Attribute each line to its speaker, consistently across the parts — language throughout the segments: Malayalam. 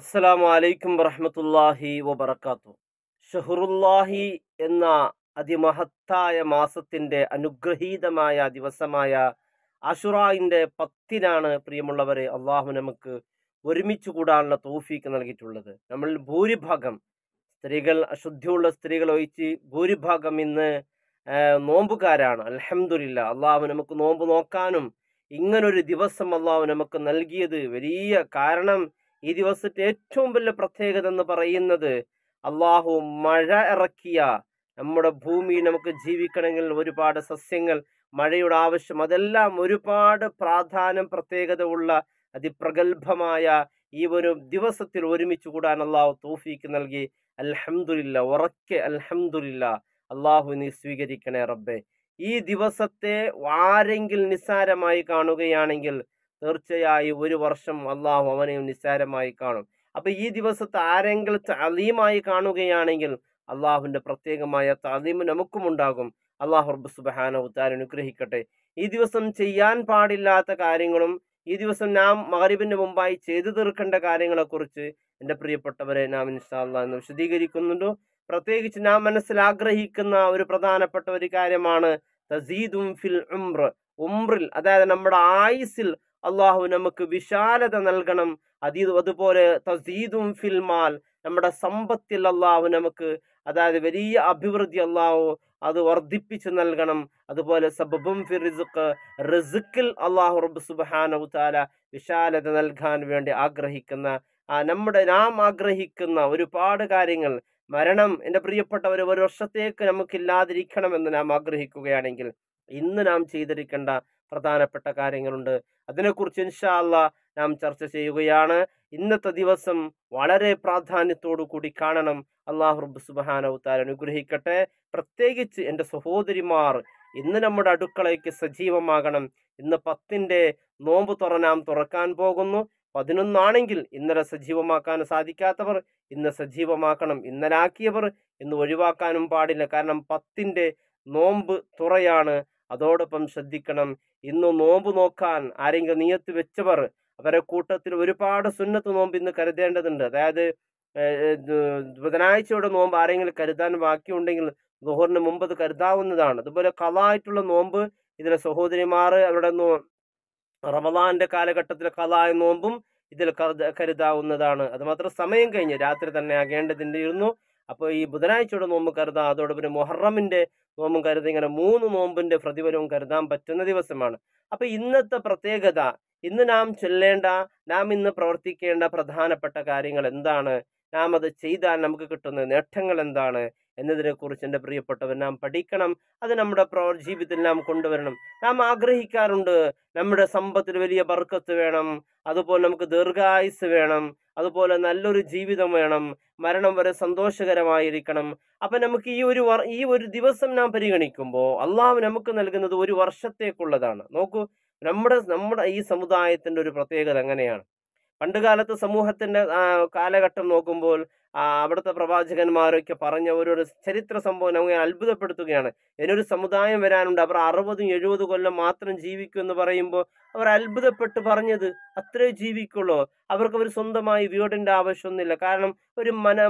Speaker 1: അസ്സലാമു അലൈക്കും വറഹമത്തല്ലാഹി വബർക്കാത്തു ഷഹുറുല്ലാഹി എന്ന അതിമഹത്തായ മാസത്തിൻ്റെ അനുഗ്രഹീതമായ ദിവസമായ അഷുറായിൻ്റെ പത്തിനാണ് പ്രിയമുള്ളവരെ അള്ളാഹു നമുക്ക് ഒരുമിച്ച് കൂടാനുള്ള തോഫീക്ക് നൽകിയിട്ടുള്ളത് നമ്മൾ ഭൂരിഭാഗം സ്ത്രീകൾ അശുദ്ധിയുള്ള സ്ത്രീകൾ ഒഴിച്ച് ഭൂരിഭാഗം ഇന്ന് നോമ്പുകാരാണ് അലഹമുല്ല അള്ളാഹു നമുക്ക് നോമ്പ് നോക്കാനും ഇങ്ങനൊരു ദിവസം അള്ളാഹു നമുക്ക് നൽകിയത് വലിയ കാരണം ഈ ദിവസത്തെ ഏറ്റവും വലിയ പ്രത്യേകത എന്ന് പറയുന്നത് അള്ളാഹു മഴ ഇറക്കിയ നമ്മുടെ ഭൂമി നമുക്ക് ജീവിക്കണമെങ്കിൽ ഒരുപാട് സസ്യങ്ങൾ മഴയുടെ ആവശ്യം അതെല്ലാം ഒരുപാട് പ്രാധാന്യം പ്രത്യേകത ഉള്ള അതിപ്രഗത്ഭമായ ഈ ഒരു ദിവസത്തിൽ ഒരുമിച്ച് കൂടാൻ അള്ളാഹു തോഫീക്ക് നൽകി അൽഹമുല്ല ഉറക്കെ അൽഹമുല്ല അള്ളാഹു നീ സ്വീകരിക്കണേ റബ്ബെ ഈ ദിവസത്തെ ആരെങ്കിൽ നിസ്സാരമായി കാണുകയാണെങ്കിൽ തീർച്ചയായും ഒരു വർഷം അള്ളാഹു അവനെയും നിസ്സാരമായി കാണും അപ്പൊ ഈ ദിവസത്തെ ആരെങ്കിലും തലീമായി കാണുകയാണെങ്കിൽ അള്ളാഹുവിന്റെ പ്രത്യേകമായ തലീമ് നമുക്കും ഉണ്ടാകും അള്ളാഹു റബ്ബ് സുബഹാനവുത്താൻ അനുഗ്രഹിക്കട്ടെ ഈ ദിവസം ചെയ്യാൻ പാടില്ലാത്ത കാര്യങ്ങളും ഈ ദിവസം നാം മകരിബിന് മുമ്പായി ചെയ്തു തീർക്കേണ്ട കാര്യങ്ങളെക്കുറിച്ച് എൻ്റെ പ്രിയപ്പെട്ടവരെ നാം ഇൻഷാല്ല എന്ന് വിശദീകരിക്കുന്നുണ്ടോ പ്രത്യേകിച്ച് നാം മനസ്സിൽ ആഗ്രഹിക്കുന്ന ഒരു പ്രധാനപ്പെട്ട ഒരു കാര്യമാണ് തസീദും ഫിൽ ഉംർ ഉംറിൽ അതായത് നമ്മുടെ ആയുസിൽ അള്ളാഹു നമുക്ക് വിശാലത നൽകണം അതീത് അതുപോലെ തസീദും ഫിൽമാൽ നമ്മുടെ സമ്പത്തിൽ അള്ളാഹു നമുക്ക് അതായത് വലിയ അഭിവൃദ്ധി അള്ളാഹു അത് വർദ്ധിപ്പിച്ചു നൽകണം അതുപോലെ സബബും ഫിർ റിസുഖ് റിസുക്കിൽ അള്ളാഹു റബ്ബ് സുബാനഹു താല വിശാലത നൽകാൻ വേണ്ടി ആഗ്രഹിക്കുന്ന നമ്മുടെ നാം ആഗ്രഹിക്കുന്ന ഒരുപാട് കാര്യങ്ങൾ മരണം എൻ്റെ പ്രിയപ്പെട്ടവർ ഒരു വർഷത്തേക്ക് നമുക്കില്ലാതിരിക്കണമെന്ന് നാം ആഗ്രഹിക്കുകയാണെങ്കിൽ ഇന്ന് നാം ചെയ്തിരിക്കേണ്ട പ്രധാനപ്പെട്ട കാര്യങ്ങളുണ്ട് അതിനെക്കുറിച്ച് ഇൻഷാല്ല നാം ചർച്ച ചെയ്യുകയാണ് ഇന്നത്തെ ദിവസം വളരെ പ്രാധാന്യത്തോടു കൂടി കാണണം അള്ളാഹു റബ്ബ് സുബാനവത്താൽ അനുഗ്രഹിക്കട്ടെ പ്രത്യേകിച്ച് എൻ്റെ സഹോദരിമാർ ഇന്ന് നമ്മുടെ അടുക്കളയ്ക്ക് സജീവമാകണം ഇന്ന് പത്തിൻ്റെ നോമ്പ് തുറ നാം തുറക്കാൻ പോകുന്നു പതിനൊന്നാണെങ്കിൽ ഇന്നലെ സജീവമാക്കാൻ സാധിക്കാത്തവർ ഇന്ന് സജീവമാക്കണം ഇന്നലാക്കിയവർ ഇന്ന് ഒഴിവാക്കാനും പാടില്ല കാരണം പത്തിൻ്റെ നോമ്പ് തുറയാണ് അതോടൊപ്പം ശ്രദ്ധിക്കണം ഇന്ന് നോമ്പ് നോക്കാൻ ആരെങ്കിലും നിയത്ത് വെച്ചവർ അവരെ കൂട്ടത്തിൽ ഒരുപാട് സുന്നത്ത് നോമ്പ് ഇന്ന് കരുതേണ്ടതുണ്ട് അതായത് ബുധനാഴ്ചയുടെ നോമ്പ് ആരെങ്കിലും കരുതാൻ ബാക്കിയുണ്ടെങ്കിൽ ദുഹറിന് മുമ്പ് അത് കരുതാവുന്നതാണ് അതുപോലെ കലായിട്ടുള്ള നോമ്പ് ഇതിലെ സഹോദരിമാർ അവരുടെ നോ റമദാന്റെ കാലഘട്ടത്തിലെ കലായ നോമ്പും ഇതിൽ കരുതാവുന്നതാണ് അതുമാത്രം സമയം കഴിഞ്ഞ് രാത്രി തന്നെ ആകേണ്ടതിൻ്റെ ഇരുന്നു അപ്പോൾ ഈ ബുധനാഴ്ചയുടെ നോമ്പ് കരുതാം അതോടൊപ്പം മൊഹറമിൻ്റെ നോമ്പും കരുതി ഇങ്ങനെ മൂന്ന് നോമ്പിന്റെ പ്രതിഫലവും കരുതാൻ പറ്റുന്ന ദിവസമാണ് അപ്പൊ ഇന്നത്തെ പ്രത്യേകത ഇന്ന് നാം ചൊല്ലേണ്ട നാം ഇന്ന് പ്രവർത്തിക്കേണ്ട പ്രധാനപ്പെട്ട കാര്യങ്ങൾ എന്താണ് നാം അത് ചെയ്താൽ നമുക്ക് കിട്ടുന്ന നേട്ടങ്ങൾ എന്താണ് എന്നതിനെക്കുറിച്ച് എൻ്റെ പ്രിയപ്പെട്ടവർ നാം പഠിക്കണം അത് നമ്മുടെ ജീവിതത്തിൽ നാം കൊണ്ടുവരണം നാം ആഗ്രഹിക്കാറുണ്ട് നമ്മുടെ സമ്പത്തിൽ വലിയ ബർക്കത്ത് വേണം അതുപോലെ നമുക്ക് ദീർഘായുസ് വേണം അതുപോലെ നല്ലൊരു ജീവിതം വേണം മരണം വരെ സന്തോഷകരമായിരിക്കണം അപ്പൊ നമുക്ക് ഈ ഒരു ഈ ഒരു ദിവസം നാം പരിഗണിക്കുമ്പോൾ അള്ളാഹു നമുക്ക് നൽകുന്നത് ഒരു വർഷത്തേക്കുള്ളതാണ് നോക്കൂ നമ്മുടെ നമ്മുടെ ഈ സമുദായത്തിൻ്റെ ഒരു പ്രത്യേകത എങ്ങനെയാണ് പണ്ടുകാലത്ത് സമൂഹത്തിന്റെ കാലഘട്ടം നോക്കുമ്പോൾ അവിടുത്തെ പ്രവാചകന്മാരൊക്കെ പറഞ്ഞ ഒരു ചരിത്ര സംഭവം അങ്ങനെ അത്ഭുതപ്പെടുത്തുകയാണ് ഇതിനൊരു സമുദായം വരാനുണ്ട് അവർ അറുപതും എഴുപത് കൊല്ലം മാത്രം ജീവിക്കും എന്ന് പറയുമ്പോൾ അവർ അത്ഭുതപ്പെട്ട് പറഞ്ഞത് അത്രേ ജീവിക്കുള്ളൂ അവർക്ക് അവർ സ്വന്തമായി വീടിൻ്റെ ആവശ്യമൊന്നുമില്ല കാരണം ഒരു മന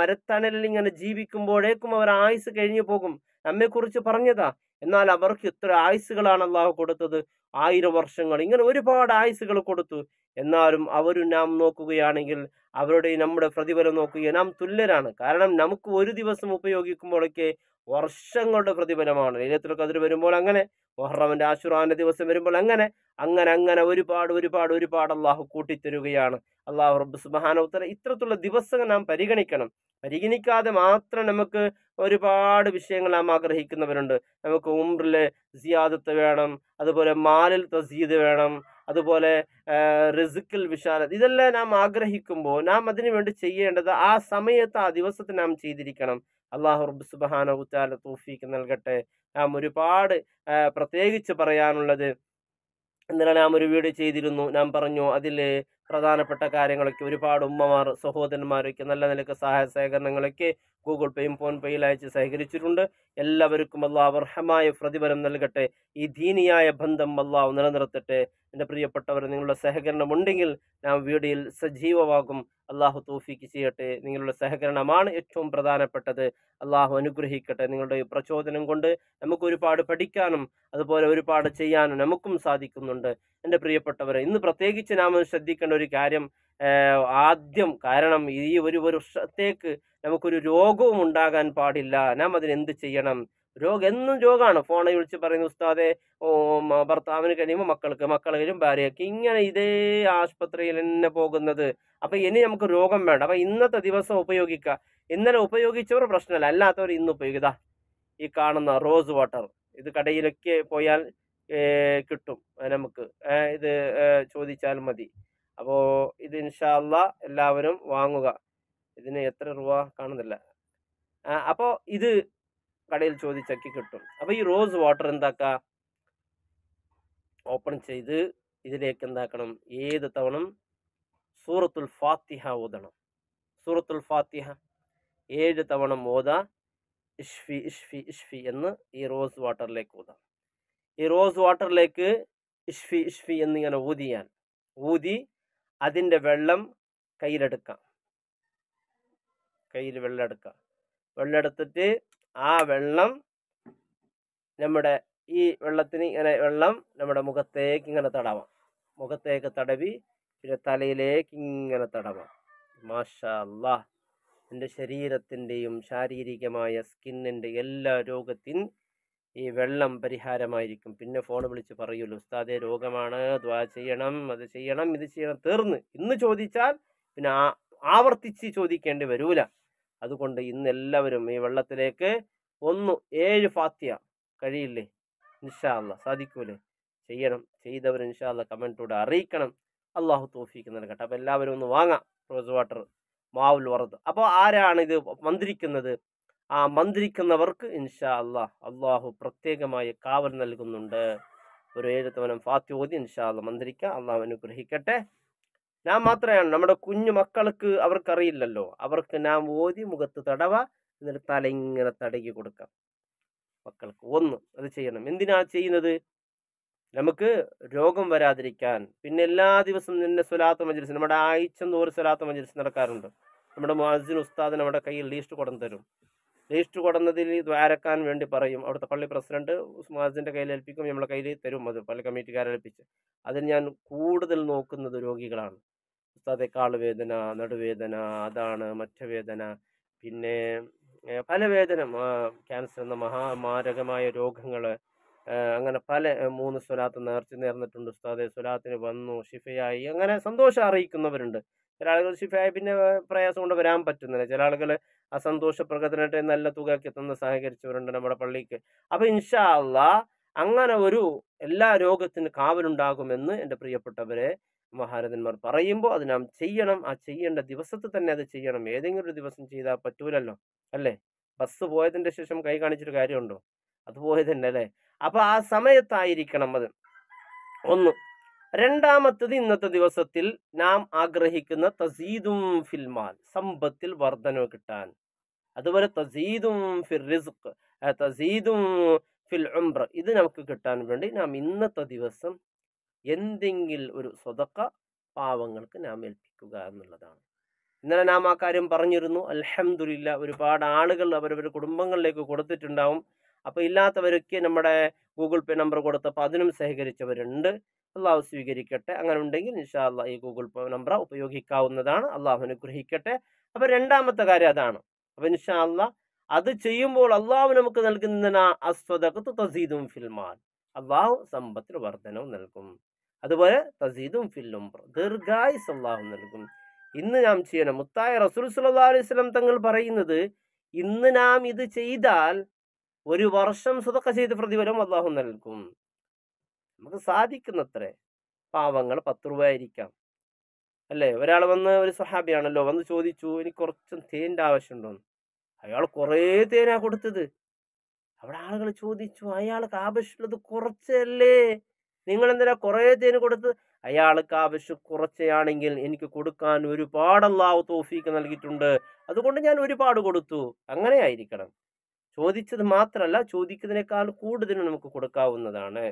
Speaker 1: മരത്തണലിൽ ഇങ്ങനെ ജീവിക്കുമ്പോഴേക്കും അവർ ആയുസ് കഴിഞ്ഞു പോകും നമ്മെക്കുറിച്ച് പറഞ്ഞതാ എന്നാൽ അവർക്ക് ഇത്ര ആയുസുകളാണ് അള്ളാഹു കൊടുത്തത് ആയിരം വർഷങ്ങൾ ഇങ്ങനെ ഒരുപാട് ആയുസുകൾ കൊടുത്തു എന്നാലും അവരും നാം നോക്കുകയാണെങ്കിൽ അവരുടെ നമ്മുടെ പ്രതിഫലം നോക്കുക നാം തുല്യരാണ് കാരണം നമുക്ക് ഒരു ദിവസം ഉപയോഗിക്കുമ്പോഴൊക്കെ വർഷങ്ങളുടെ പ്രതിഫലമാണ് ലൈലത്തുൽ കതിർ വരുമ്പോൾ അങ്ങനെ മൊഹറമൻ്റെ ആശുറാൻ്റെ ദിവസം വരുമ്പോൾ അങ്ങനെ അങ്ങനെ അങ്ങനെ ഒരുപാട് ഒരുപാട് ഒരുപാട് അള്ളാഹു കൂട്ടിത്തരുകയാണ് അള്ളാഹു റബ്ബ് സുബാന ഉത്തര ഇത്തരത്തിലുള്ള ദിവസങ്ങൾ നാം പരിഗണിക്കണം പരിഗണിക്കാതെ മാത്രം നമുക്ക് ഒരുപാട് വിഷയങ്ങൾ നാം ആഗ്രഹിക്കുന്നവരുണ്ട് നമുക്ക് ഉംറിൽ സിയാദത്ത് വേണം അതുപോലെ മാലിൽ തസീദ് വേണം അതുപോലെ റിസിക്കിൽ വിശാല ഇതെല്ലാം നാം ആഗ്രഹിക്കുമ്പോൾ നാം അതിനു വേണ്ടി ചെയ്യേണ്ടത് ആ സമയത്ത് ആ ദിവസത്തെ നാം ചെയ്തിരിക്കണം അള്ളാഹു റബ്ബ് സുബാന ഉത്താല തൂഫീക്ക് നൽകട്ടെ നാം ഒരുപാട് പ്രത്യേകിച്ച് പറയാനുള്ളത് ഇന്നലെ നാം ഒരു വീഡിയോ ചെയ്തിരുന്നു നാം പറഞ്ഞു അതിൽ പ്രധാനപ്പെട്ട കാര്യങ്ങളൊക്കെ ഒരുപാട് ഉമ്മമാർ സഹോദരന്മാരൊക്കെ നല്ല നിലക്ക് സഹായ സഹകരണങ്ങളൊക്കെ ഗൂഗിൾ പേയും ഫോൺ പേയിൽ അയച്ച് സഹകരിച്ചിട്ടുണ്ട് എല്ലാവർക്കും അള്ളാഹ് അർഹമായ പ്രതിഫലം നൽകട്ടെ ഈ ദീനിയായ ബന്ധം അള്ളാഹ് നിലനിർത്തട്ടെ എൻ്റെ പ്രിയപ്പെട്ടവർ നിങ്ങളുടെ സഹകരണം ഉണ്ടെങ്കിൽ ഞാൻ വീഡിയോയിൽ സജീവമാകും അള്ളാഹു തോഫിക്ക് ചെയ്യട്ടെ നിങ്ങളുടെ സഹകരണമാണ് ഏറ്റവും പ്രധാനപ്പെട്ടത് അള്ളാഹു അനുഗ്രഹിക്കട്ടെ നിങ്ങളുടെ പ്രചോദനം കൊണ്ട് നമുക്ക് ഒരുപാട് പഠിക്കാനും അതുപോലെ ഒരുപാട് ചെയ്യാനും നമുക്കും സാധിക്കുന്നുണ്ട് എൻ്റെ പ്രിയപ്പെട്ടവരെ ഇന്ന് പ്രത്യേകിച്ച് നാം ശ്രദ്ധിക്കേണ്ട ഒരു കാര്യം ആദ്യം കാരണം ഈ ഒരു വർഷത്തേക്ക് നമുക്കൊരു രോഗവും ഉണ്ടാകാൻ പാടില്ല നാം അതിനെന്ത് ചെയ്യണം രോഗം എന്നും രോഗമാണ് ഫോണെ വിളിച്ച് പറയുന്ന ഉസ്താദെ ഭർത്താവിന് കഴിയുമ്പോൾ മക്കൾക്ക് മക്കൾ കഴിയും ഭാര്യയ്ക്ക് ഇങ്ങനെ ഇതേ ആശുപത്രിയിൽ തന്നെ പോകുന്നത് അപ്പം ഇനി നമുക്ക് രോഗം വേണ്ട അപ്പം ഇന്നത്തെ ദിവസം ഉപയോഗിക്കുക ഇന്നലെ ഉപയോഗിച്ചവർ പ്രശ്നമല്ല അല്ലാത്തവർ ഇന്ന് ഉപയോഗിക്കുക ഈ കാണുന്ന റോസ് വാട്ടർ ഇത് കടയിലൊക്കെ പോയാൽ കിട്ടും നമുക്ക് ഇത് ചോദിച്ചാൽ മതി അപ്പോൾ ഇത് ഇൻഷാല്ല എല്ലാവരും വാങ്ങുക ഇതിന് എത്ര രൂപ കാണുന്നില്ല അപ്പോൾ ഇത് കടയിൽ ചോദിച്ചക്കി കിട്ടും അപ്പോൾ ഈ റോസ് വാട്ടർ എന്താക്കുക ഓപ്പൺ ചെയ്ത് ഇതിലേക്ക് എന്താക്കണം ഏത് തവണ സൂറത്തുൽ ഫാത്തിഹ ഓതണം സൂറത്തുൽ ഫാത്തിഹ ഏഴ് തവണ ഓത ഇഷ്ഫി ഇഷ്ഫി ഇഷ്ഫി എന്ന് ഈ റോസ് വാട്ടറിലേക്ക് ഊതാം ഈ റോസ് വാട്ടറിലേക്ക് ഇഷ്ഫി ഇഷ്ഫി എന്നിങ്ങനെ ഊതിയാൽ ഊതി അതിൻ്റെ വെള്ളം കയ്യിലെടുക്കാം കയ്യിൽ വെള്ളം എടുക്കാം വെള്ളം എടുത്തിട്ട് ആ വെള്ളം നമ്മുടെ ഈ വെള്ളത്തിന് ഇങ്ങനെ വെള്ളം നമ്മുടെ മുഖത്തേക്ക് ഇങ്ങനെ തടവാം മുഖത്തേക്ക് തടവി പിന്നെ തലയിലേക്ക് ഇങ്ങനെ തടവാം മാഷല്ല എൻ്റെ ശരീരത്തിൻ്റെയും ശാരീരികമായ സ്കിന്നിൻ്റെ എല്ലാ രോഗത്തിനും ഈ വെള്ളം പരിഹാരമായിരിക്കും പിന്നെ ഫോൺ വിളിച്ച് പറയുള്ളൂ ഉസ്താദെ രോഗമാണ് ദ്വാ ചെയ്യണം അത് ചെയ്യണം ഇത് ചെയ്യണം തീർന്ന് ഇന്ന് ചോദിച്ചാൽ പിന്നെ ആവർത്തിച്ച് ചോദിക്കേണ്ടി വരൂല അതുകൊണ്ട് ഇന്ന് എല്ലാവരും ഈ വെള്ളത്തിലേക്ക് ഒന്ന് ഏഴ് ഫാത്തിയ കഴിയില്ലേ നിഷാല്ല സാധിക്കൂലേ ചെയ്യണം ചെയ്തവർ നിഷാല്ല കമൻറ്റൂടെ അറിയിക്കണം അള്ളാഹു തോഫിക്ക് നൽകട്ടെ അപ്പോൾ എല്ലാവരും ഒന്ന് വാങ്ങാം റോസ് വാട്ടർ മാവുൽ വറുത് അപ്പോൾ ആരാണ് ഇത് വന്നിരിക്കുന്നത് ആ മന്ത്രിക്കുന്നവർക്ക് ഇൻഷാ അള്ളാഹ് അള്ളാഹു പ്രത്യേകമായി കാവൽ നൽകുന്നുണ്ട് ഒരു ഏഴ് തവനം ഫാത്യോതി ഇൻഷാ അല്ല മന്ത്രിക്കുക അള്ളാഹു അനുഗ്രഹിക്കട്ടെ ഞാൻ മാത്രമാണ് നമ്മുടെ കുഞ്ഞു മക്കൾക്ക് അവർക്കറിയില്ലല്ലോ അവർക്ക് നാം ഓതി മുഖത്ത് തടവ എന്നിട്ട് തല ഇങ്ങനെ തടകി കൊടുക്കാം മക്കൾക്ക് ഒന്ന് അത് ചെയ്യണം എന്തിനാ ചെയ്യുന്നത് നമുക്ക് രോഗം വരാതിരിക്കാൻ പിന്നെ എല്ലാ ദിവസവും നിന്നെ സ്വലാത്ത മജ്ലിസ് നമ്മുടെ ആഴ്ച തോറും സ്വലാത്ത മജ്ലിസ് നടക്കാറുണ്ട് നമ്മുടെ മാസിൻ ഉസ്താദ് നമ്മുടെ കയ്യിൽ ലീസ്റ്റ് കൊടം തരും രജിസ്റ്റർ കൊടുന്നതിൽ ദ്വാരക്കാൻ വേണ്ടി പറയും അവിടുത്തെ പള്ളി പ്രസിഡന്റ് സമാജത്തിൻ്റെ കയ്യിൽ ഏൽപ്പിക്കും നമ്മളെ കയ്യിൽ തരും അത് പള്ളി കമ്മിറ്റിക്കാരെ ഏൽപ്പിച്ച് അതിന് ഞാൻ കൂടുതൽ നോക്കുന്നത് രോഗികളാണ് ഉസ്താദെ കാളുവേദന നടുവേദന അതാണ് മറ്റു വേദന പിന്നെ പല വേദന ക്യാൻസർ എന്ന മഹാമാരകമായ രോഗങ്ങൾ അങ്ങനെ പല മൂന്ന് സ്വലാത്ത് നേർച്ച നേർന്നിട്ടുണ്ട് ഉസ്താദെ സ്വലാത്തിന് വന്നു ഷിഫയായി അങ്ങനെ സന്തോഷം അറിയിക്കുന്നവരുണ്ട് ചില ആളുകൾ ശിഫായ പിന്നെ പ്രയാസം കൊണ്ട് വരാൻ പറ്റുന്നില്ല ചില ആളുകൾ അസന്തോഷ പ്രകടനത്തെ നല്ല തുകയ്ക്ക് തന്ന് സഹകരിച്ചവരുണ്ട് നമ്മുടെ പള്ളിക്ക് അപ്പൊ ഇൻഷാ അള്ളാ അങ്ങനെ ഒരു എല്ലാ രോഗത്തിന് കാവലുണ്ടാകുമെന്ന് എൻ്റെ പ്രിയപ്പെട്ടവരെ മഹാരഥന്മാർ പറയുമ്പോൾ അത് നാം ചെയ്യണം ആ ചെയ്യേണ്ട ദിവസത്തിൽ തന്നെ അത് ചെയ്യണം ഏതെങ്കിലും ഒരു ദിവസം ചെയ്താൽ പറ്റൂലല്ലോ അല്ലേ ബസ് പോയതിൻ്റെ ശേഷം കൈ കാണിച്ചിട്ട് കാര്യമുണ്ടോ അത് പോയതന്നെ തന്നെ അല്ലേ അപ്പോൾ ആ സമയത്തായിരിക്കണം അത് ഒന്ന് രണ്ടാമത്തത് ഇന്നത്തെ ദിവസത്തിൽ നാം ആഗ്രഹിക്കുന്ന തസീദും ഫിൽമാൽ സമ്പത്തിൽ വർധനവ് കിട്ടാൻ അതുപോലെ തസീദും ഫിർ റിസ്ഖ് തസീദും ഫിൽ ഉംറ ഇത് നമുക്ക് കിട്ടാൻ വേണ്ടി നാം ഇന്നത്തെ ദിവസം എന്തെങ്കിലും ഒരു സ്വതക്ക പാവങ്ങൾക്ക് നാം ഏൽപ്പിക്കുക എന്നുള്ളതാണ് ഇന്നലെ നാം ആ കാര്യം പറഞ്ഞിരുന്നു അലഹമില്ല ഒരുപാട് ആളുകൾ അവരവരുടെ കുടുംബങ്ങളിലേക്ക് കൊടുത്തിട്ടുണ്ടാവും അപ്പോൾ ഇല്ലാത്തവരൊക്കെ നമ്മുടെ ഗൂഗിൾ പേ നമ്പർ കൊടുത്തപ്പോൾ അതിനും സഹകരിച്ചവരുണ്ട് അള്ളാഹു സ്വീകരിക്കട്ടെ അങ്ങനെ ഉണ്ടെങ്കിൽ ഇൻഷാ ഈ ഗൂഗിൾ നമ്പർ ഉപയോഗിക്കാവുന്നതാണ് അള്ളാഹു അനുഗ്രഹിക്കട്ടെ അപ്പൊ രണ്ടാമത്തെ കാര്യം അതാണ് അപ്പൊ ഇൻഷാ അള്ളാഹ് അത് ചെയ്യുമ്പോൾ അള്ളാഹു നമുക്ക് നൽകുന്ന അസ്വദത്ത് തസീദും ഫിൽമാൻ അള്ളാഹു സമ്പത്തിൽ വർധനവും നൽകും അതുപോലെ തസീദും ഫില്ലും ദീർഘായുസ് അള്ളാഹു നൽകും ഇന്ന് നാം ചെയ്യണം മുത്തായ റസൂൽ സല്ലാ അലൈഹി തങ്ങൾ പറയുന്നത് ഇന്ന് നാം ഇത് ചെയ്താൽ ഒരു വർഷം സ്വതക്ക ചെയ്ത പ്രതിഫലം അള്ളാഹു നൽകും നമുക്ക് സാധിക്കുന്നത്രേ പാവങ്ങൾ പത്ത് രൂപ ആയിരിക്കാം അല്ലേ ഒരാൾ വന്ന് ഒരു സഹാബിയാണല്ലോ വന്ന് ചോദിച്ചു എനിക്ക് കുറച്ചും തേൻ്റെ ആവശ്യമുണ്ടോന്ന് അയാൾ കുറേ തേനാ കൊടുത്തത് അവിടെ ആളുകൾ ചോദിച്ചു അയാൾക്ക് ആവശ്യമുള്ളത് കുറച്ചല്ലേ നിങ്ങൾ എന്തിനാ കുറേ തേന് കൊടുത്ത് അയാൾക്ക് ആവശ്യം കുറച്ചയാണെങ്കിൽ എനിക്ക് കൊടുക്കാൻ ഒരുപാട് അള്ളാഹു തോഫീക്ക് നൽകിയിട്ടുണ്ട് അതുകൊണ്ട് ഞാൻ ഒരുപാട് കൊടുത്തു അങ്ങനെ ആയിരിക്കണം ചോദിച്ചത് മാത്രമല്ല ചോദിക്കുന്നതിനേക്കാൾ കൂടുതൽ നമുക്ക് കൊടുക്കാവുന്നതാണ്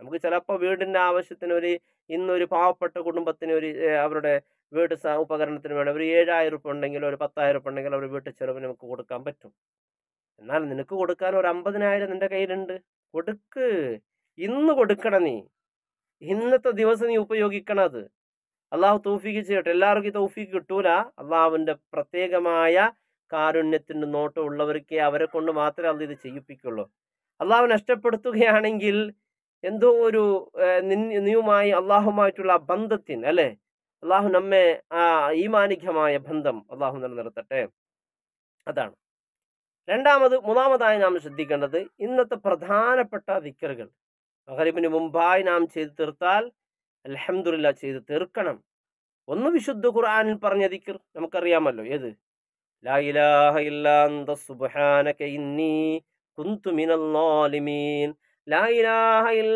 Speaker 1: നമുക്ക് ചിലപ്പോൾ വീടിൻ്റെ ആവശ്യത്തിന് ഒരു ഇന്നൊരു പാവപ്പെട്ട കുടുംബത്തിന് ഒരു അവരുടെ വീട് ഉപകരണത്തിന് വേണം ഒരു ഏഴായിരം ഉപ്പ് ഉണ്ടെങ്കിൽ ഒരു പത്തായിരം ഉപ്പ് ഉണ്ടെങ്കിൽ അവർ വീട്ടിൽ ചെലവിന് നമുക്ക് കൊടുക്കാൻ പറ്റും എന്നാൽ നിനക്ക് കൊടുക്കാൻ ഒരു അമ്പതിനായിരം നിന്റെ കയ്യിലുണ്ട് കൊടുക്ക് ഇന്ന് കൊടുക്കണം നീ ഇന്നത്തെ ദിവസം നീ ഉപയോഗിക്കണത് അത് അള്ളാഹു തൗഫീക്ക് ചെയ്യട്ടെ എല്ലാവർക്കും തൗഫീക്ക് കിട്ടൂല അള്ളാഹുവിൻ്റെ പ്രത്യേകമായ കാരുണ്യത്തിൻ്റെ നോട്ടം ഉള്ളവർക്കേ അവരെ കൊണ്ട് മാത്രമേ അത് ഇത് ചെയ്യിപ്പിക്കുള്ളൂ അള്ളാഹു നഷ്ടപ്പെടുത്തുകയാണെങ്കിൽ എന്തോ ഒരു നീയുമായി അള്ളാഹുമായിട്ടുള്ള ബന്ധത്തിന് അല്ലെ അള്ളാഹു നമ്മെ ആ ഈമാനികമായ ബന്ധം അള്ളാഹു നിലനിർത്തട്ടെ അതാണ് രണ്ടാമത് മൂന്നാമതായി നാം ശ്രദ്ധിക്കേണ്ടത് ഇന്നത്തെ പ്രധാനപ്പെട്ട ദിക്കറുകൾ മകരിബിന് മുമ്പായി നാം ചെയ്തു തീർത്താൽ അലഹമുല്ല ചെയ്ത് തീർക്കണം ഒന്ന് വിശുദ്ധ ഖുർആാനിൽ പറഞ്ഞ ദിക്കർ നമുക്കറിയാമല്ലോ ഏത് ലാ ഇലാഹ ഇല്ലാ സുബ്ഹാനക ഇന്നി കുന്തു മിനൽ ഒരു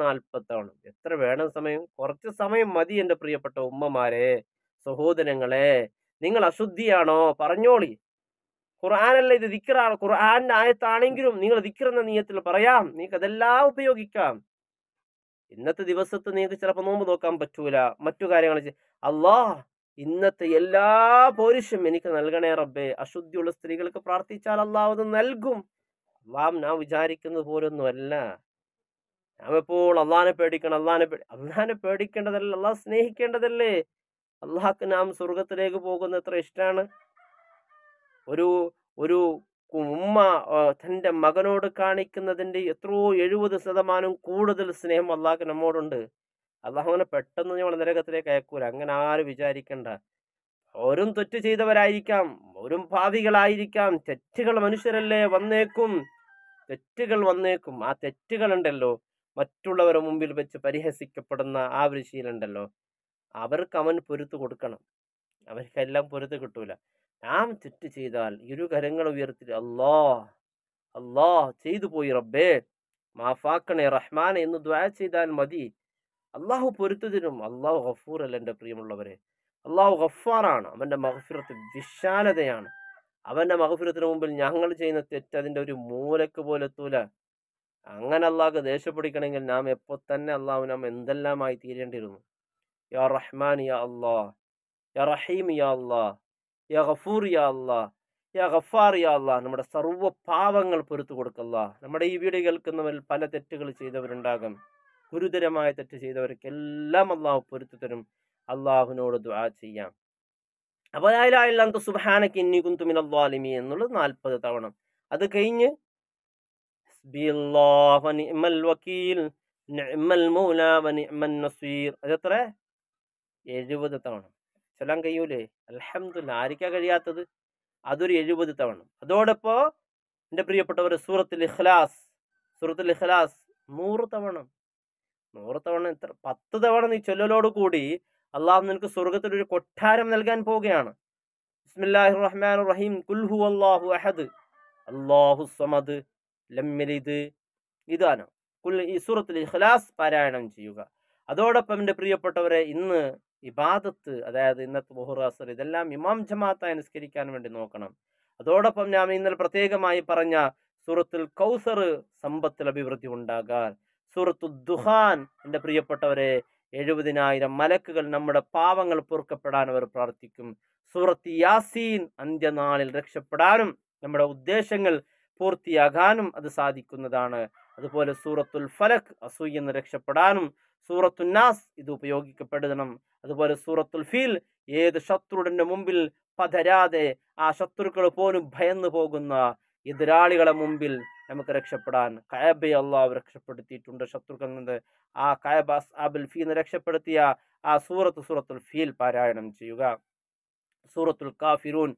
Speaker 1: നാൽപ്പത്തവണം എത്ര വേണം സമയം കുറച്ച് സമയം മതി എൻ്റെ പ്രിയപ്പെട്ട ഉമ്മമാരെ സഹോദരങ്ങളെ നിങ്ങൾ അശുദ്ധിയാണോ പറഞ്ഞോളി ഖുർആാനല്ല ഇത് ദിക്കറാണ് ഖുർആാന്റെ ആയത്താണെങ്കിലും നിങ്ങൾ ദിക്കറെന്ന നീയത്തിൽ പറയാം നിങ്ങൾക്ക് അതെല്ലാം ഉപയോഗിക്കാം ഇന്നത്തെ ദിവസത്ത് നിങ്ങൾക്ക് ചിലപ്പോൾ നോമ്പ് നോക്കാൻ പറ്റൂല മറ്റു കാര്യങ്ങൾ അള്ളാഹ് ഇന്നത്തെ എല്ലാ പൗരുഷം എനിക്ക് നൽകണേ റബ്ബേ അശുദ്ധിയുള്ള സ്ത്രീകൾക്ക് പ്രാർത്ഥിച്ചാൽ അള്ളാഹു അത് നൽകും അള്ളാഹ് ഞാൻ വിചാരിക്കുന്നത് പോലൊന്നുമല്ല ഞാൻ എപ്പോൾ അള്ളഹാനെ പേടിക്കണം അള്ളഹാനെ പേടി അള്ളഹാനെ പേടിക്കേണ്ടതല്ലേ അള്ളാഹ് സ്നേഹിക്കേണ്ടതല്ലേ അള്ളാഹ്ക്ക് നാം സ്വർഗത്തിലേക്ക് പോകുന്ന എത്ര ഇഷ്ടമാണ് ഒരു ഒരു ഉമ്മ തൻ്റെ മകനോട് കാണിക്കുന്നതിൻ്റെ എത്രയോ എഴുപത് ശതമാനം കൂടുതൽ സ്നേഹം അള്ളാഹ്ക്ക് നമ്മോടുണ്ട് അള്ളാഹു അങ്ങനെ പെട്ടെന്ന് ഞാൻ നരകത്തിലേക്ക് അയക്കൂല അങ്ങനെ ആരും വിചാരിക്കണ്ട ഓരും തെറ്റ് ചെയ്തവരായിരിക്കാം ഓരും ഭാവികളായിരിക്കാം തെറ്റുകൾ മനുഷ്യരല്ലേ വന്നേക്കും തെറ്റുകൾ വന്നേക്കും ആ തെറ്റുകൾ ഉണ്ടല്ലോ മറ്റുള്ളവരുടെ മുമ്പിൽ വെച്ച് പരിഹസിക്കപ്പെടുന്ന ആ ഒരു ശീലുണ്ടല്ലോ അവർക്ക് അവൻ പൊരുത്തു കൊടുക്കണം അവർക്കെല്ലാം പൊരുത്തു കിട്ടൂല നാം തെറ്റ് ചെയ്താൽ ഇരു കരങ്ങൾ ഉയർത്തി അല്ലോ അല്ലോ ചെയ്തു പോയി റബ്ബേ മാഫാക്കണേ റഹ്മാനെ എന്ന് ദ്വാ ചെയ്താൽ മതി അള്ളാഹു പൊരുത്തതിനും അള്ളാഹു ഖഫൂർ അല്ല എൻ്റെ പ്രിയമുള്ളവരെ അള്ളാഹു ഗഫാറാണ് അവൻ്റെ മഹഫിറത്ത് വിശാലതയാണ് അവൻ്റെ മഹഫിറത്തിന് മുമ്പിൽ ഞങ്ങൾ ചെയ്യുന്ന തെറ്റ് അതിൻ്റെ ഒരു മൂലക്ക് പോലെ എത്തൂല അങ്ങനെ അള്ളാഹ് ദേഷ്യപ്പെടിക്കണമെങ്കിൽ നാം എപ്പോൾ തന്നെ അള്ളാഹു നാം എന്തെല്ലാമായി തീരേണ്ടിയിരുന്നു യാ റഹ്മാൻ യാ അള്ളാ യാ റഹീം യാ അള്ളാ യാ ഗഫൂർ യാ അള്ളാ യാ ഗഫാർ യാ അള്ളാ നമ്മുടെ സർവ്വ പാവങ്ങൾ പൊരുത്തു കൊടുക്കല്ല നമ്മുടെ ഈ വീട് കേൾക്കുന്നവരിൽ പല തെറ്റുകൾ ചെയ്തവരുണ്ടാകും ഗുരുതരമായ തെറ്റ് ചെയ്തവർക്കെല്ലാം അള്ളാഹു പൊരുത്തു തരും അള്ളാഹുവിനോട് ദുആ ചെയ്യാം അപ്പൊ അയലായില്ലാത്ത സുബാനക്ക് ഇന്നി കുന്തുമിൻ അള്ളാലിമി എന്നുള്ളത് നാൽപ്പത് തവണ അത് കഴിഞ്ഞ് അതെത്ര എഴുപത് തവണ ചെല്ലാൻ കഴിയൂലേ അലഹമ്മദ് ആരിക്കാ കഴിയാത്തത് അതൊരു എഴുപത് തവണ അതോടൊപ്പം എൻ്റെ പ്രിയപ്പെട്ടവർ സൂറത്തുൽ ഇഖ്ലാസ് സൂറത്തുൽ ഇഖ്ലാസ് നൂറ് തവണ നൂറ് തവണ ഇത്ര പത്ത് തവണ നീ കൂടി അള്ളാഹു നിനക്ക് സ്വർഗത്തിൽ ഒരു കൊട്ടാരം നൽകാൻ പോവുകയാണ് റഹീം അഹദ് ഇതാണ് ഈ സൂറത്തിൽ ഇഖ്ലാസ് പാരായണം ചെയ്യുക അതോടൊപ്പം എൻ്റെ പ്രിയപ്പെട്ടവരെ ഇന്ന് ഇബാദത്ത് അതായത് ഇന്നത്തെ ബൊഹുറാസർ ഇതെല്ലാം ഇമാം ജമാഅത്തായി നിസ്കരിക്കാൻ വേണ്ടി നോക്കണം അതോടൊപ്പം ഞാൻ ഇന്നലെ പ്രത്യേകമായി പറഞ്ഞ സൂറത്തിൽ കൗസർ സമ്പത്തിൽ അഭിവൃദ്ധി ഉണ്ടാകാൻ സൂറത്തു ദുഹാൻ എൻ്റെ പ്രിയപ്പെട്ടവരെ എഴുപതിനായിരം മലക്കുകൾ നമ്മുടെ പാവങ്ങൾ പൊറുക്കപ്പെടാൻ അവർ പ്രാർത്ഥിക്കും സൂറത്ത് യാസീൻ അന്ത്യനാളിൽ രക്ഷപ്പെടാനും നമ്മുടെ ഉദ്ദേശങ്ങൾ പൂർത്തിയാകാനും അത് സാധിക്കുന്നതാണ് അതുപോലെ സൂറത്തുൽ ഫലക് അസൂയ നിന്ന് രക്ഷപ്പെടാനും സൂറത്തു നാസ് ഇത് ഉപയോഗിക്കപ്പെടണം അതുപോലെ സൂറത്തുൽ ഫീൽ ഏത് ശത്രുവിൻ്റെ മുമ്പിൽ പതരാതെ ആ ശത്രുക്കൾ പോലും ഭയന്നു പോകുന്ന എതിരാളികളെ മുമ്പിൽ നമുക്ക് രക്ഷപ്പെടാൻ കയബെ അള്ളാഹു രക്ഷപ്പെടുത്തിയിട്ടുണ്ട് ശത്രുക്കൾ നിന്ന് ആ കയബ അബുൽ ഫീന്ന് രക്ഷപ്പെടുത്തിയ ആ സൂറത്ത് സൂറത്തുൽ ഫീൽ പാരായണം ചെയ്യുക സൂറത്തുൽ കാഫിറൂൻ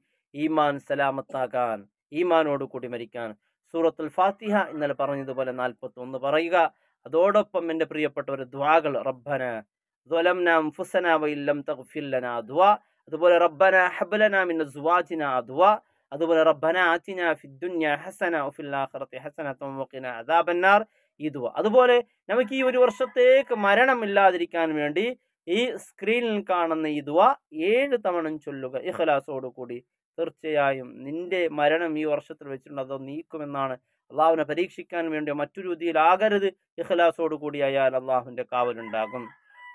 Speaker 1: ഈമാൻ സലാമത്താകാൻ ഈമാനോട് കൂടി മരിക്കാൻ സൂറത്തുൽ ഫാത്തിഹ ഇന്നലെ പറഞ്ഞതുപോലെ നാൽപ്പത്തി ഒന്ന് പറയുക അതോടൊപ്പം എൻ്റെ ഒരു ദ്വാകൾ റബ്ബന ദ്വലംന അംഫുസന തഗ്ഫില്ലന ദ്വ അതുപോലെ റബ്ബന ഹബ്ലന മിൻ അസ്വാജിന അധ്വാ അതുപോലെ റബ്ബന ആത്തിന ഫിദ്ദുന്യ ഹസന ആഖിറതി ഹസന തുമക്കിന അദാബന്നാർ ഇതുവ അതുപോലെ നമുക്ക് ഈ ഒരു വർഷത്തേക്ക് മരണമില്ലാതിരിക്കാൻ വേണ്ടി ഈ സ്ക്രീനിൽ കാണുന്ന ഈ ദുവ ഏഴ് തവണ ചൊല്ലുക ഇഖലാസോടു കൂടി തീർച്ചയായും നിന്റെ മരണം ഈ വർഷത്തിൽ വെച്ചിട്ടുണ്ട് അതോ നീക്കുമെന്നാണ് അള്ളാഹുവിനെ പരീക്ഷിക്കാൻ വേണ്ടി മറ്റൊരു ആകരുത് ഇഖലാസോടു കൂടിയായാൽ അള്ളാഹുവിൻ്റെ കാവലുണ്ടാകും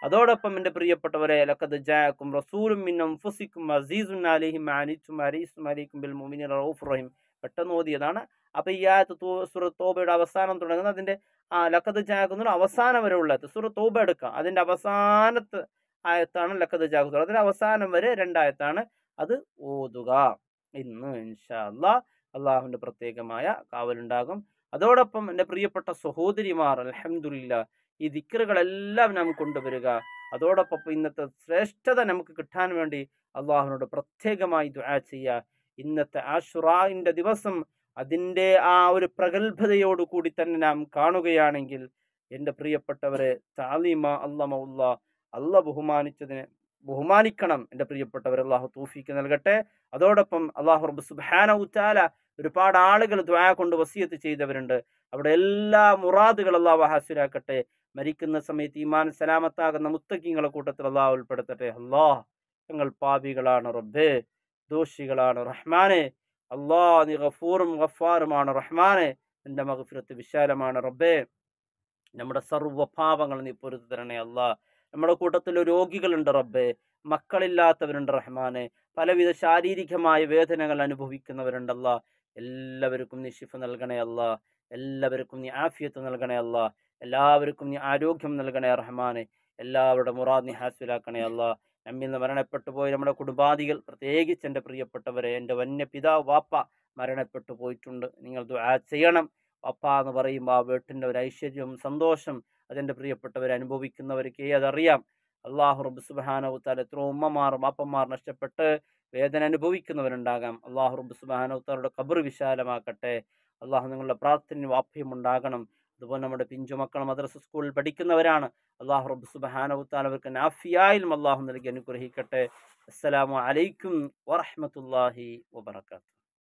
Speaker 1: അതോടൊപ്പം എൻ്റെ പ്രിയപ്പെട്ടവരെ ലക്കത്ത് ജാക്കും റസൂലും മിന്നും ഫുസിക്കും അസീസും അലിഹിം അനിച്ചും അരീസും അലിക്കും ബിൽ മുമിനിൻ റൌഫ് റഹീം പെട്ടെന്ന് ഓതിയതാണ് അപ്പോൾ ഈ ആയത്ത് സുറത്ത് തോബയുടെ അവസാനം തുടങ്ങുന്നത് അതിൻ്റെ ആ ലക്കത് ജാക്കുന്ന അവസാനം വരെ ഉള്ളത് സുറത്ത് തോബ എടുക്കുക അതിൻ്റെ അവസാനത്ത് ആയത്താണ് ലക്കത് ജാക്കുന്ന അതിൻ്റെ അവസാനം വരെ രണ്ടായത്താണ് അത് ഓതുക ഇന്ന് ഇൻഷാല്ല അള്ളാഹുവിൻ്റെ പ്രത്യേകമായ കാവലുണ്ടാകും അതോടൊപ്പം എൻ്റെ പ്രിയപ്പെട്ട സഹോദരിമാർ അലഹമുല്ല ഈ ദിക്കറുകളെല്ലാം നാം കൊണ്ടുവരിക അതോടൊപ്പം ഇന്നത്തെ ശ്രേഷ്ഠത നമുക്ക് കിട്ടാൻ വേണ്ടി അള്ളാഹുവിനോട് പ്രത്യേകമായി ദുആ ചെയ്യുക ഇന്നത്തെ ആഷുറായിൻ്റെ ദിവസം അതിൻ്റെ ആ ഒരു പ്രഗത്ഭതയോടുകൂടി തന്നെ നാം കാണുകയാണെങ്കിൽ എൻ്റെ പ്രിയപ്പെട്ടവരെ താലിമ മൗല്ല അല്ല ബഹുമാനിച്ചതിന് ബഹുമാനിക്കണം എൻ്റെ പ്രിയപ്പെട്ടവർ അള്ളാഹു തൂഫിക്ക് നൽകട്ടെ അതോടൊപ്പം അള്ളാഹു റബ്ബ് സുബാന ഉച്ചാല ഒരുപാട് ആളുകൾ ദ്വായ കൊണ്ട് വസിയത്ത് ചെയ്തവരുണ്ട് അവിടെ എല്ലാ മുറാദുകൾ അള്ളാഹു ഹാസിലാക്കട്ടെ മരിക്കുന്ന സമയത്ത് ഈമാൻ സലാമത്താകുന്ന മുത്തക്കിങ്ങളെ കൂട്ടത്തിൽ അള്ളാഹ് ഉൾപ്പെടുത്തട്ടെ അള്ളാഹ് ഞങ്ങൾ പാപികളാണ് റബ്ബേ ദോഷികളാണ് റഹ്മാനെ അള്ളാഹ് നീ ഖഫൂറും ഖഫാറുമാണ് റഹ്മാനെ എൻ്റെ മഹഫിറത്ത് വിശാലമാണ് റബ്ബേ നമ്മുടെ സർവ്വ നീ പൊരുത്തു തരണേ അള്ളാഹ് നമ്മുടെ കൂട്ടത്തിൽ രോഗികളുണ്ട് റബ്ബേ മക്കളില്ലാത്തവരുണ്ട് റഹ്മാനെ പലവിധ ശാരീരികമായ വേദനകൾ അനുഭവിക്കുന്നവരുണ്ടല്ല എല്ലാവർക്കും നീ ഷിഫ നൽകണേ അല്ല എല്ലാവർക്കും നീ ആഫിയത്ത് നൽകണേ അല്ല എല്ലാവർക്കും നീ ആരോഗ്യം നൽകണേ റഹ്മാനെ എല്ലാവരുടെ മുറാദ് നീ ഹാസിലാക്കണേ അല്ല നമ്മിൽ നിന്ന് മരണപ്പെട്ടു പോയി നമ്മുടെ കുടുംബാദികൾ പ്രത്യേകിച്ച് എൻ്റെ പ്രിയപ്പെട്ടവരെ എൻ്റെ വന്യ പിതാവ് വാപ്പ മരണപ്പെട്ടു പോയിട്ടുണ്ട് നിങ്ങൾ ദുആ ചെയ്യണം വാപ്പ എന്ന് പറയുമ്പോൾ ആ വീട്ടിൻ്റെ ഒരു ഐശ്വര്യവും സന്തോഷം അതെൻ്റെ പ്രിയപ്പെട്ടവരെ അനുഭവിക്കുന്നവർക്ക് അതറിയാം അള്ളാഹു റബ്ബ് സുബാനവുത്താൽ എത്ര ഉമ്മമാർ മാപ്പന്മാർ നഷ്ടപ്പെട്ട് വേദന അനുഭവിക്കുന്നവരുണ്ടാകാം അള്ളാഹു റബ്ബ് സുബാനവുത്താലുടെ കബർ വിശാലമാക്കട്ടെ അള്ളാഹു നിങ്ങളുടെ പ്രാർത്ഥന വാപ്പയും ഉണ്ടാകണം അതുപോലെ നമ്മുടെ പിഞ്ചു മക്കൾ മദ്രസ സ്കൂളിൽ പഠിക്കുന്നവരാണ് അള്ളാഹു റബ്ബ് സുബാനവുത്താൻ അവർക്ക് നാഫിയായാലും അള്ളാഹു നൽകി അനുഗ്രഹിക്കട്ടെ അസ്സലാമു അലൈക്കും വാഹമത്തല്ലാഹി വാത്തു